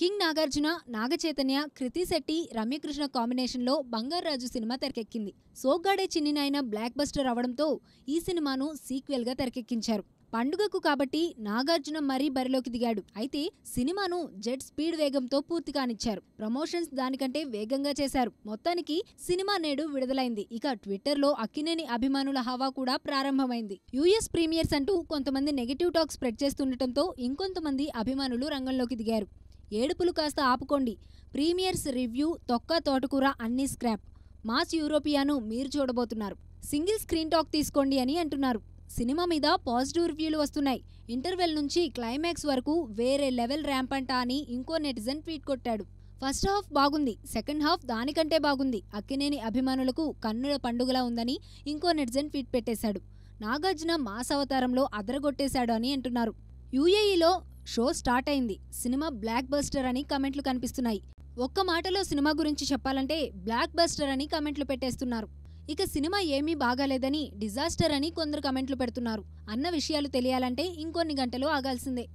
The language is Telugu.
కింగ్ నాగార్జున నాగచైతన్య కృతి శెట్టి రమ్యకృష్ణ కాంబినేషన్లో రాజు సినిమా తెరకెక్కింది సోగ్గాడే చిన్నినాయన బ్లాక్ బస్టర్ అవడంతో ఈ సినిమాను సీక్వెల్గా తెరకెక్కించారు పండుగకు కాబట్టి నాగార్జున మరీ బరిలోకి దిగాడు అయితే సినిమాను జెట్ స్పీడ్ వేగంతో పూర్తి కానిచ్చారు ప్రమోషన్స్ దానికంటే వేగంగా చేశారు మొత్తానికి సినిమా నేడు విడుదలైంది ఇక ట్విట్టర్లో అక్కినేని అభిమానుల హవా కూడా ప్రారంభమైంది యుఎస్ ప్రీమియర్స్ అంటూ కొంతమంది నెగిటివ్ టాక్ స్ప్రెడ్ చేస్తుండటంతో ఇంకొంతమంది అభిమానులు రంగంలోకి దిగారు ఏడుపులు కాస్త ఆపుకోండి ప్రీమియర్స్ రివ్యూ తొక్క తోటకూర అన్ని స్క్రాప్ మాస్ యూరోపియాను మీరు చూడబోతున్నారు సింగిల్ స్క్రీన్ టాక్ తీసుకోండి అని అంటున్నారు సినిమా మీద పాజిటివ్ రివ్యూలు వస్తున్నాయి ఇంటర్వెల్ నుంచి క్లైమాక్స్ వరకు వేరే లెవెల్ ర్యాంప్ అంటా అని ఇంకో నెటిజన్ ట్వీట్ కొట్టాడు ఫస్ట్ హాఫ్ బాగుంది సెకండ్ హాఫ్ దానికంటే బాగుంది అక్కినేని అభిమానులకు కన్నుల పండుగలా ఉందని ఇంకో నెటిజన్ ట్వీట్ పెట్టేశాడు నాగార్జున మాస్ అవతారంలో అదరగొట్టేశాడు అని అంటున్నారు యూఏఈలో షో స్టార్ట్ అయింది సినిమా బ్లాక్ బస్టర్ అని కమెంట్లు కనిపిస్తున్నాయి ఒక్క మాటలో సినిమా గురించి చెప్పాలంటే బ్లాక్ బస్టర్ అని కమెంట్లు పెట్టేస్తున్నారు ఇక సినిమా ఏమీ బాగాలేదని డిజాస్టర్ అని కొందరు కమెంట్లు పెడుతున్నారు అన్న విషయాలు తెలియాలంటే ఇంకొన్ని గంటలు ఆగాల్సిందే